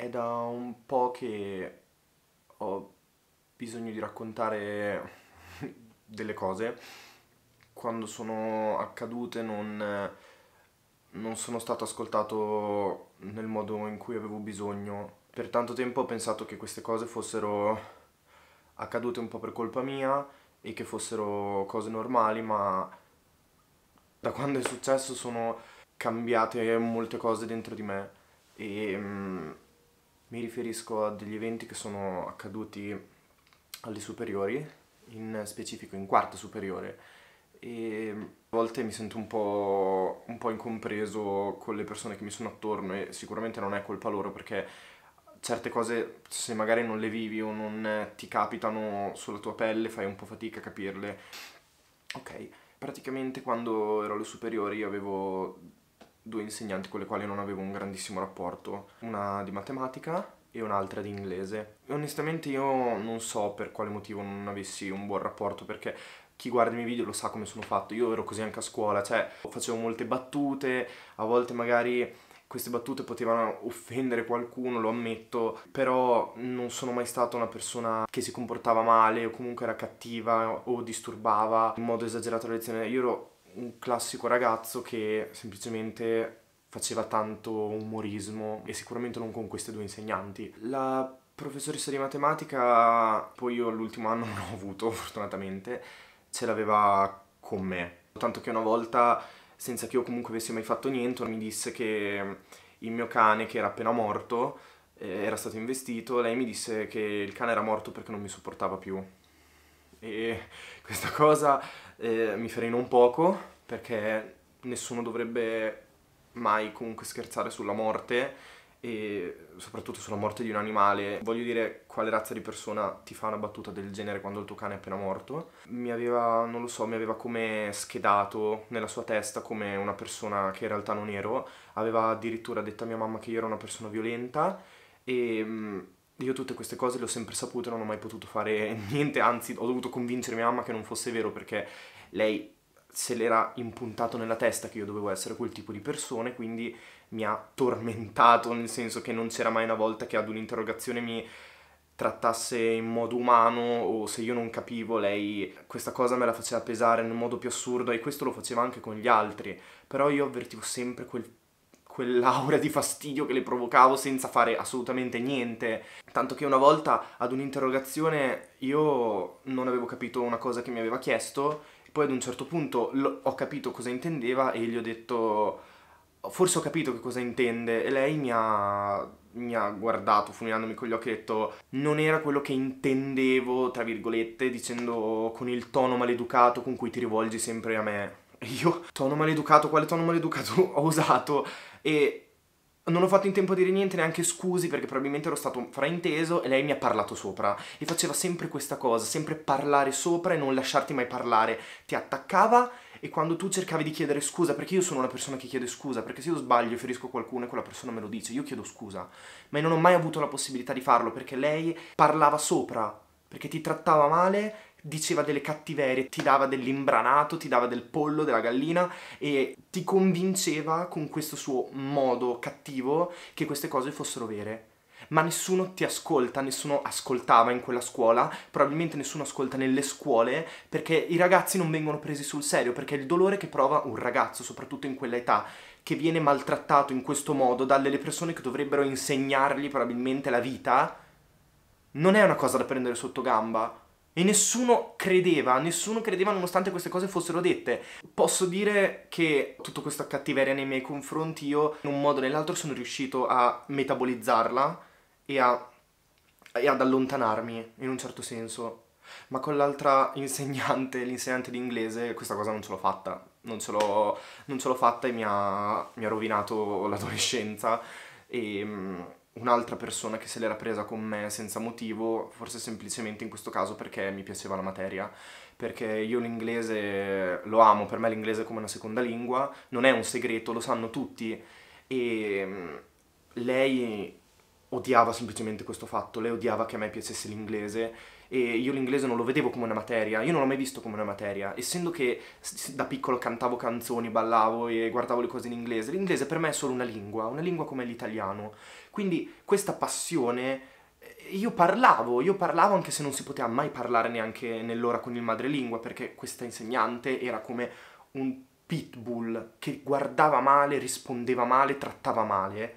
è da un po' che ho bisogno di raccontare delle cose. Quando sono accadute non, non sono stato ascoltato nel modo in cui avevo bisogno. Per tanto tempo ho pensato che queste cose fossero accadute un po' per colpa mia e che fossero cose normali, ma da quando è successo sono cambiate molte cose dentro di me e mm, mi riferisco a degli eventi che sono accaduti alle superiori, in specifico in quarta superiore, e a volte mi sento un po', un po' incompreso con le persone che mi sono attorno e sicuramente non è colpa loro perché certe cose se magari non le vivi o non ti capitano sulla tua pelle fai un po' fatica a capirle. Ok, praticamente quando ero alle superiori avevo due insegnanti con le quali non avevo un grandissimo rapporto, una di matematica e un'altra di inglese. E onestamente io non so per quale motivo non avessi un buon rapporto perché chi guarda i miei video lo sa come sono fatto, io ero così anche a scuola, cioè facevo molte battute, a volte magari queste battute potevano offendere qualcuno, lo ammetto, però non sono mai stata una persona che si comportava male o comunque era cattiva o disturbava in modo esagerato la lezione. Io ero un classico ragazzo che semplicemente faceva tanto umorismo e sicuramente non con queste due insegnanti. La professoressa di matematica, poi io l'ultimo anno non l'ho avuto fortunatamente, ce l'aveva con me. Tanto che una volta, senza che io comunque avessi mai fatto niente, mi disse che il mio cane, che era appena morto, eh, era stato investito, lei mi disse che il cane era morto perché non mi sopportava più e questa cosa eh, mi frena un poco perché nessuno dovrebbe mai comunque scherzare sulla morte e soprattutto sulla morte di un animale. Voglio dire, quale razza di persona ti fa una battuta del genere quando il tuo cane è appena morto? Mi aveva, non lo so, mi aveva come schedato nella sua testa come una persona che in realtà non ero. Aveva addirittura detto a mia mamma che io ero una persona violenta e mm, io tutte queste cose le ho sempre sapute, non ho mai potuto fare niente, anzi ho dovuto convincere mia mamma che non fosse vero perché lei se l'era impuntato nella testa che io dovevo essere quel tipo di persone, quindi mi ha tormentato, nel senso che non c'era mai una volta che ad un'interrogazione mi trattasse in modo umano o se io non capivo lei questa cosa me la faceva pesare in un modo più assurdo e questo lo faceva anche con gli altri, però io avvertivo sempre quel quell'aura di fastidio che le provocavo senza fare assolutamente niente. Tanto che una volta ad un'interrogazione io non avevo capito una cosa che mi aveva chiesto, poi ad un certo punto ho capito cosa intendeva e gli ho detto forse ho capito che cosa intende e lei mi ha, mi ha guardato fulminandomi con gli occhi e ha detto non era quello che intendevo, tra virgolette, dicendo con il tono maleducato con cui ti rivolgi sempre a me io tono maleducato, quale tono maleducato ho usato e non ho fatto in tempo a dire niente, neanche scusi, perché probabilmente ero stato frainteso e lei mi ha parlato sopra. E faceva sempre questa cosa, sempre parlare sopra e non lasciarti mai parlare. Ti attaccava e quando tu cercavi di chiedere scusa, perché io sono una persona che chiede scusa, perché se io sbaglio e ferisco qualcuno e quella persona me lo dice, io chiedo scusa. Ma io non ho mai avuto la possibilità di farlo perché lei parlava sopra, perché ti trattava male diceva delle cattiverie, ti dava dell'imbranato, ti dava del pollo, della gallina e ti convinceva con questo suo modo cattivo che queste cose fossero vere. Ma nessuno ti ascolta, nessuno ascoltava in quella scuola, probabilmente nessuno ascolta nelle scuole perché i ragazzi non vengono presi sul serio, perché il dolore che prova un ragazzo, soprattutto in quella età, che viene maltrattato in questo modo dalle persone che dovrebbero insegnargli probabilmente la vita, non è una cosa da prendere sotto gamba e nessuno credeva, nessuno credeva nonostante queste cose fossero dette. Posso dire che tutta questa cattiveria nei miei confronti io in un modo o nell'altro sono riuscito a metabolizzarla e, a, e ad allontanarmi in un certo senso. Ma con l'altra insegnante, l'insegnante di inglese, questa cosa non ce l'ho fatta. Non ce l'ho, fatta e mi ha, mi ha rovinato l'adolescenza. E ehm, un'altra persona che se l'era presa con me senza motivo, forse semplicemente in questo caso perché mi piaceva la materia, perché io l'inglese lo amo, per me l'inglese è come una seconda lingua, non è un segreto, lo sanno tutti e mm, lei odiava semplicemente questo fatto, lei odiava che a me piacesse l'inglese e io l'inglese non lo vedevo come una materia, io non l'ho mai visto come una materia, essendo che da piccolo cantavo canzoni, ballavo e guardavo le cose in inglese, l'inglese per me è solo una lingua, una lingua come l'italiano, quindi questa passione eh, io parlavo, io parlavo anche se non si poteva mai parlare neanche nell'ora con il madrelingua, perché questa insegnante era come un pitbull che guardava male, rispondeva male, trattava male.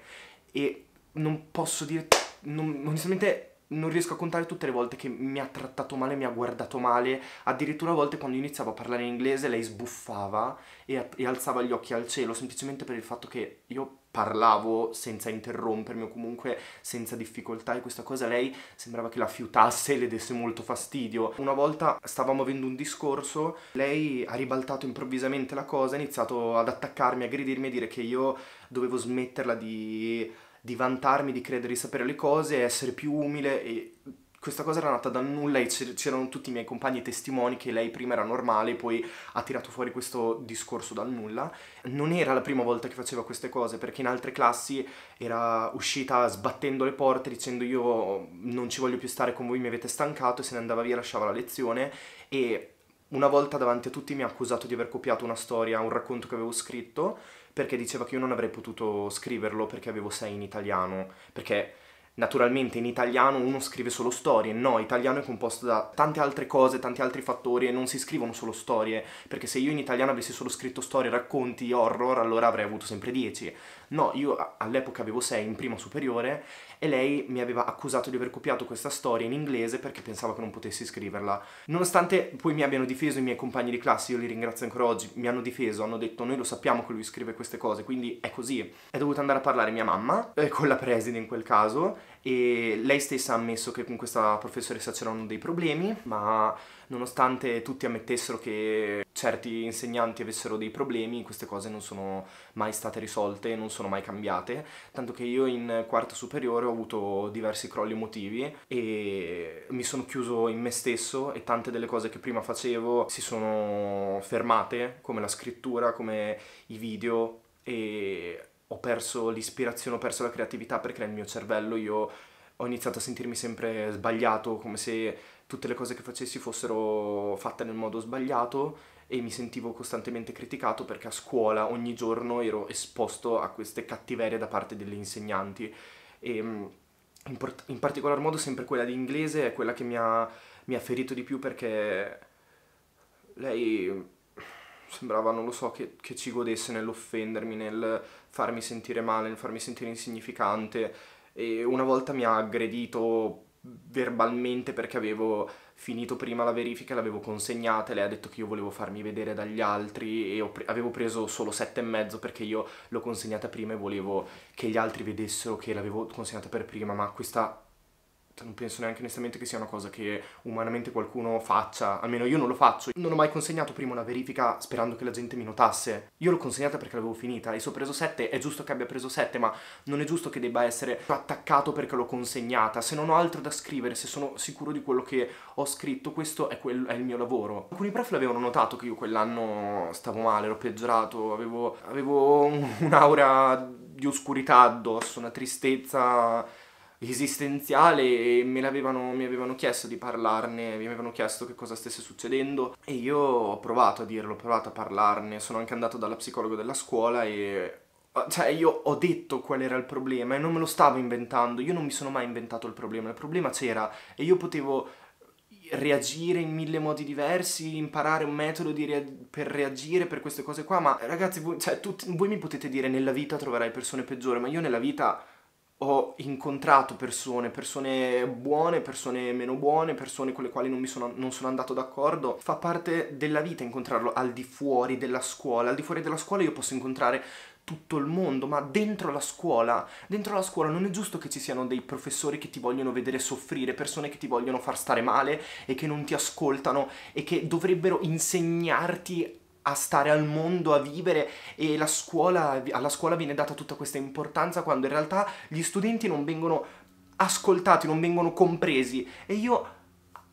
E non posso dire, non, onestamente non riesco a contare tutte le volte che mi ha trattato male, mi ha guardato male, addirittura a volte quando iniziavo a parlare in inglese lei sbuffava e, e alzava gli occhi al cielo, semplicemente per il fatto che io parlavo senza interrompermi o comunque senza difficoltà e questa cosa lei sembrava che la fiutasse e le desse molto fastidio. Una volta stavamo avendo un discorso, lei ha ribaltato improvvisamente la cosa, ha iniziato ad attaccarmi, a gridirmi e a dire che io dovevo smetterla di di vantarmi, di credere di sapere le cose, essere più umile e questa cosa era nata da nulla e c'erano tutti i miei compagni testimoni che lei prima era normale, poi ha tirato fuori questo discorso dal nulla. Non era la prima volta che faceva queste cose, perché in altre classi era uscita sbattendo le porte dicendo io non ci voglio più stare con voi, mi avete stancato e se ne andava via lasciava la lezione e una volta davanti a tutti mi ha accusato di aver copiato una storia, un racconto che avevo scritto perché diceva che io non avrei potuto scriverlo perché avevo 6 in italiano, perché naturalmente in italiano uno scrive solo storie, no, italiano è composto da tante altre cose, tanti altri fattori e non si scrivono solo storie, perché se io in italiano avessi solo scritto storie, racconti, horror, allora avrei avuto sempre 10. No, io all'epoca avevo 6 in prima superiore e lei mi aveva accusato di aver copiato questa storia in inglese perché pensava che non potessi scriverla. Nonostante poi mi abbiano difeso i miei compagni di classe, io li ringrazio ancora oggi, mi hanno difeso, hanno detto noi lo sappiamo che lui scrive queste cose, quindi è così. È dovuta andare a parlare mia mamma, eh, con la preside in quel caso, e lei stessa ha ammesso che con questa professoressa c'erano dei problemi, ma nonostante tutti ammettessero che certi insegnanti avessero dei problemi, queste cose non sono mai state risolte, non sono mai cambiate, tanto che io in quarto superiore ho avuto diversi crolli emotivi e mi sono chiuso in me stesso e tante delle cose che prima facevo si sono fermate, come la scrittura, come i video e ho perso l'ispirazione, ho perso la creatività perché nel mio cervello io ho iniziato a sentirmi sempre sbagliato, come se tutte le cose che facessi fossero fatte nel modo sbagliato e mi sentivo costantemente criticato perché a scuola ogni giorno ero esposto a queste cattiverie da parte degli insegnanti. E, ehm, in, port- in particolar modo sempre quella di inglese è quella che mi ha, mi ha ferito di più perché lei sembrava, non lo so, che, che ci godesse nell'offendermi, nel farmi sentire male, nel farmi sentire insignificante. E una volta mi ha aggredito verbalmente perché avevo finito prima la verifica l'avevo consegnata e lei ha detto che io volevo farmi vedere dagli altri e pre- avevo preso solo sette e mezzo perché io l'ho consegnata prima e volevo che gli altri vedessero che l'avevo consegnata per prima ma questa non penso neanche onestamente che sia una cosa che umanamente qualcuno faccia, almeno io non lo faccio. Non ho mai consegnato prima una verifica sperando che la gente mi notasse. Io l'ho consegnata perché l'avevo finita e se ho preso 7 è giusto che abbia preso 7, ma non è giusto che debba essere attaccato perché l'ho consegnata. Se non ho altro da scrivere, se sono sicuro di quello che ho scritto, questo è, quel, è il mio lavoro. Alcuni prof l'avevano notato che io quell'anno stavo male, l'ho peggiorato, avevo, avevo un'aura di oscurità addosso, una tristezza esistenziale e me l'avevano, mi avevano chiesto di parlarne, mi avevano chiesto che cosa stesse succedendo e io ho provato a dirlo, ho provato a parlarne, sono anche andato dalla psicologa della scuola e cioè, io ho detto qual era il problema e non me lo stavo inventando, io non mi sono mai inventato il problema, il problema c'era e io potevo reagire in mille modi diversi, imparare un metodo reag- per reagire per queste cose qua, ma ragazzi, voi, cioè, tutti, voi mi potete dire nella vita troverai persone peggiori, ma io nella vita ho incontrato persone, persone buone, persone meno buone, persone con le quali non, sono, non sono andato d'accordo. Fa parte della vita incontrarlo al di fuori della scuola. Al di fuori della scuola io posso incontrare tutto il mondo, ma dentro la scuola, dentro la scuola non è giusto che ci siano dei professori che ti vogliono vedere soffrire, persone che ti vogliono far stare male e che non ti ascoltano e che dovrebbero insegnarti a stare al mondo, a vivere e scuola, alla scuola viene data tutta questa importanza quando in realtà gli studenti non vengono ascoltati, non vengono compresi e io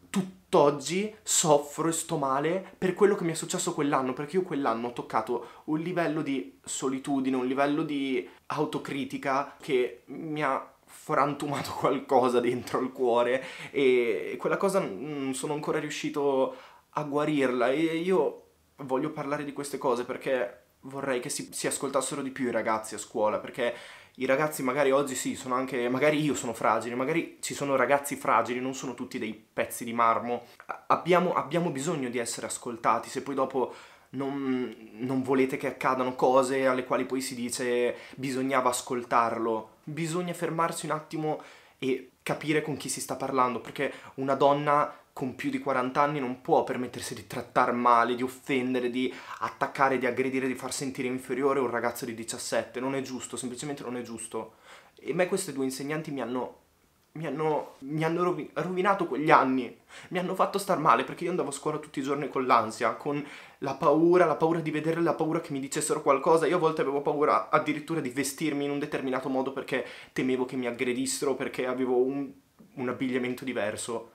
tutt'oggi soffro e sto male per quello che mi è successo quell'anno, perché io quell'anno ho toccato un livello di solitudine, un livello di autocritica che mi ha frantumato qualcosa dentro il cuore e quella cosa non sono ancora riuscito a guarirla e io voglio parlare di queste cose perché vorrei che si, si, ascoltassero di più i ragazzi a scuola, perché i ragazzi magari oggi sì, sono anche, magari io sono fragile, magari ci sono ragazzi fragili, non sono tutti dei pezzi di marmo. Abbiamo, abbiamo bisogno di essere ascoltati, se poi dopo non, non, volete che accadano cose alle quali poi si dice bisognava ascoltarlo, bisogna fermarsi un attimo e capire con chi si sta parlando, perché una donna con più di 40 anni non può permettersi di trattare male, di offendere, di attaccare, di aggredire, di far sentire inferiore un ragazzo di 17. Non è giusto, semplicemente non è giusto. E a me questi due insegnanti mi hanno, mi hanno, mi hanno rovinato quegli anni, mi hanno fatto star male perché io andavo a scuola tutti i giorni con l'ansia, con la paura, la paura di vedere, la paura che mi dicessero qualcosa. Io a volte avevo paura addirittura di vestirmi in un determinato modo perché temevo che mi aggredissero, perché avevo un, un abbigliamento diverso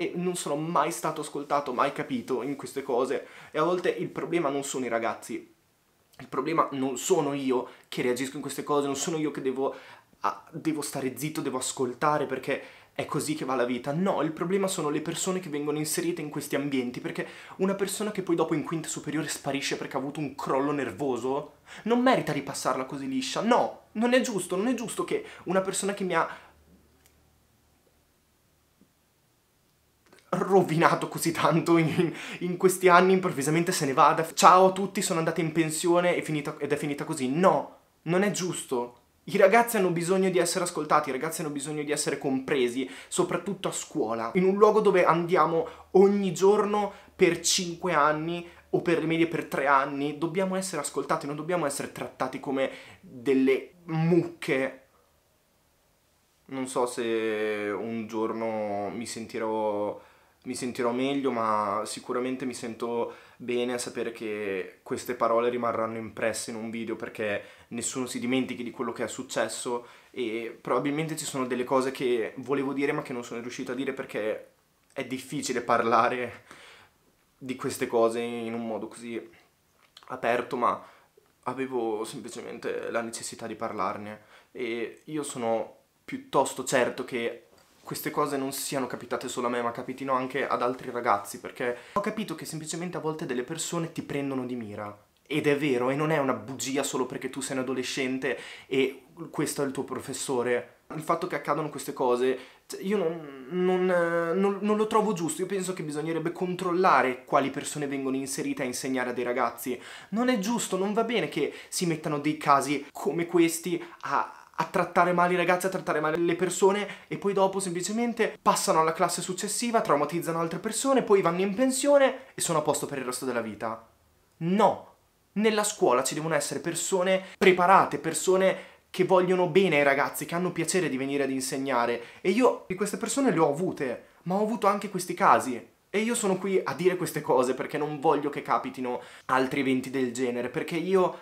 e non sono mai stato ascoltato, mai capito in queste cose e a volte il problema non sono i ragazzi, il problema non sono io che reagisco in queste cose, non sono io che devo, ah, devo stare zitto, devo ascoltare perché è così che va la vita. No, il problema sono le persone che vengono inserite in questi ambienti, perché una persona che poi dopo in quinta superiore sparisce perché ha avuto un crollo nervoso, non merita di passarla così liscia. No, non è giusto, non è giusto che una persona che mi ha rovinato così tanto in, in, questi anni improvvisamente se ne vada. Ciao a tutti, sono andata in pensione è finita, ed è finita così. No, non è giusto. I ragazzi hanno bisogno di essere ascoltati, i ragazzi hanno bisogno di essere compresi, soprattutto a scuola, in un luogo dove andiamo ogni giorno per 5 anni o per le medie per 3 anni, dobbiamo essere ascoltati, non dobbiamo essere trattati come delle mucche non so se un giorno mi sentirò mi sentirò meglio, ma sicuramente mi sento bene a sapere che queste parole rimarranno impresse in un video perché nessuno si dimentichi di quello che è successo e probabilmente ci sono delle cose che volevo dire ma che non sono riuscito a dire perché è difficile parlare di queste cose in un modo così aperto, ma avevo semplicemente la necessità di parlarne e io sono piuttosto certo che queste cose non siano capitate solo a me, ma capitino anche ad altri ragazzi, perché ho capito che semplicemente a volte delle persone ti prendono di mira. Ed è vero, e non è una bugia solo perché tu sei un adolescente e questo è il tuo professore. Il fatto che accadano queste cose, cioè, io non, non, non, non lo trovo giusto. Io penso che bisognerebbe controllare quali persone vengono inserite a insegnare a dei ragazzi. Non è giusto, non va bene che si mettano dei casi come questi a, a trattare male i ragazzi, a trattare male le persone e poi dopo semplicemente passano alla classe successiva, traumatizzano altre persone, poi vanno in pensione e sono a posto per il resto della vita. No, nella scuola ci devono essere persone preparate, persone che vogliono bene ai ragazzi, che hanno piacere di venire ad insegnare e io di queste persone le ho avute, ma ho avuto anche questi casi. E io sono qui a dire queste cose perché non voglio che capitino altri eventi del genere, perché io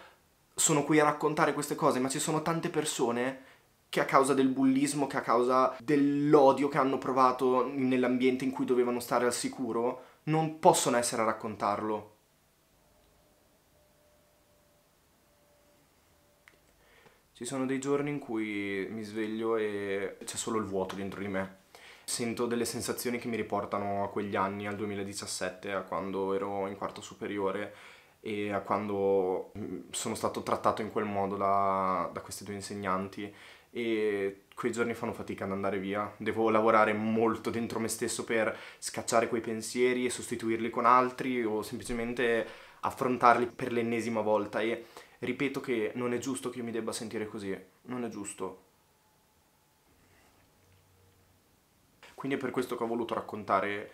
sono qui a raccontare queste cose, ma ci sono tante persone che a causa del bullismo, che a causa dell'odio che hanno provato nell'ambiente in cui dovevano stare al sicuro, non possono essere a raccontarlo. Ci sono dei giorni in cui mi sveglio e c'è solo il vuoto dentro di me. Sento delle sensazioni che mi riportano a quegli anni, al 2017, a quando ero in quarto superiore e a quando mm, sono stato trattato in quel modo da, da questi due insegnanti e quei giorni fanno fatica ad andare via, devo lavorare molto dentro me stesso per scacciare quei pensieri e sostituirli con altri o semplicemente affrontarli per l'ennesima volta e ripeto che non è giusto che io mi debba sentire così, non è giusto. Quindi è per questo che ho voluto raccontare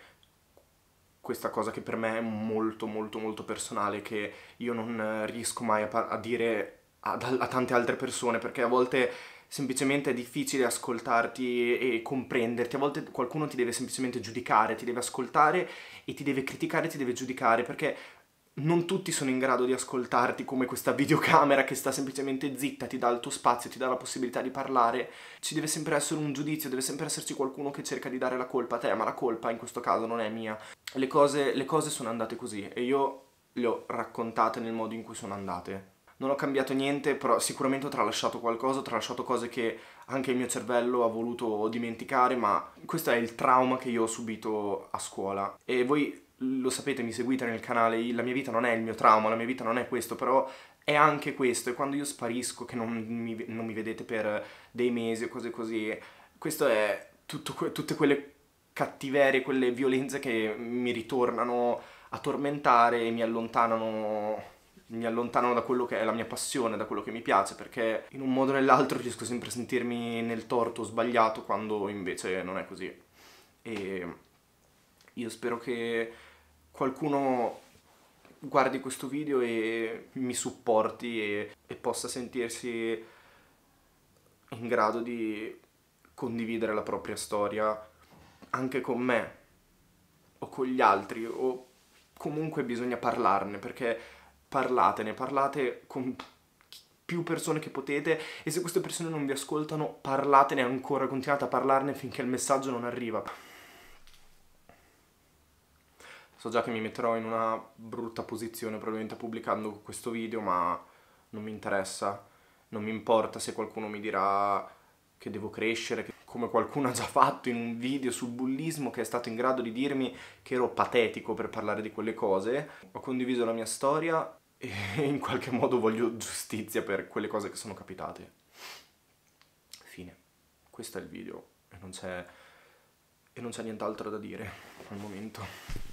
questa cosa che per me è molto molto molto personale che io non riesco mai a, a dire a, a tante altre persone perché a volte semplicemente è difficile ascoltarti e comprenderti, a volte qualcuno ti deve semplicemente giudicare, ti deve ascoltare e ti deve criticare, ti deve giudicare perché non tutti sono in grado di ascoltarti come questa videocamera che sta semplicemente zitta, ti dà il tuo spazio, ti dà la possibilità di parlare. Ci deve sempre essere un giudizio, deve sempre esserci qualcuno che cerca di dare la colpa a te, ma la colpa in questo caso non è mia. Le cose, le cose sono andate così e io le ho raccontate nel modo in cui sono andate. Non ho cambiato niente, però sicuramente ho tralasciato qualcosa, ho tralasciato cose che anche il mio cervello ha voluto dimenticare, ma questo è il trauma che io ho subito a scuola. E voi lo sapete, mi seguite nel canale, la mia vita non è il mio trauma, la mia vita non è questo, però è anche questo, e quando io sparisco, che non mi, non mi vedete per dei mesi o cose così, questo è tutto, tutte quelle cattiverie, quelle violenze che mi ritornano a tormentare e mi allontanano, mi allontanano da quello che è la mia passione, da quello che mi piace, perché in un modo o nell'altro riesco sempre a sentirmi nel torto, o sbagliato, quando invece non è così. E io spero che qualcuno guardi questo video e mi supporti e, e possa sentirsi in grado di condividere la propria storia anche con me o con gli altri o comunque bisogna parlarne perché parlatene, parlate con più persone che potete e se queste persone non vi ascoltano parlatene ancora, continuate a parlarne finché il messaggio non arriva. So già che mi metterò in una brutta posizione probabilmente pubblicando questo video, ma non mi interessa. Non mi importa se qualcuno mi dirà che devo crescere, che come qualcuno ha già fatto in un video sul bullismo che è stato in grado di dirmi che ero patetico per parlare di quelle cose. Ho condiviso la mia storia e in qualche modo voglio giustizia per quelle cose che sono capitate. Fine. Questo è il video e non c'è nient'altro da dire al momento.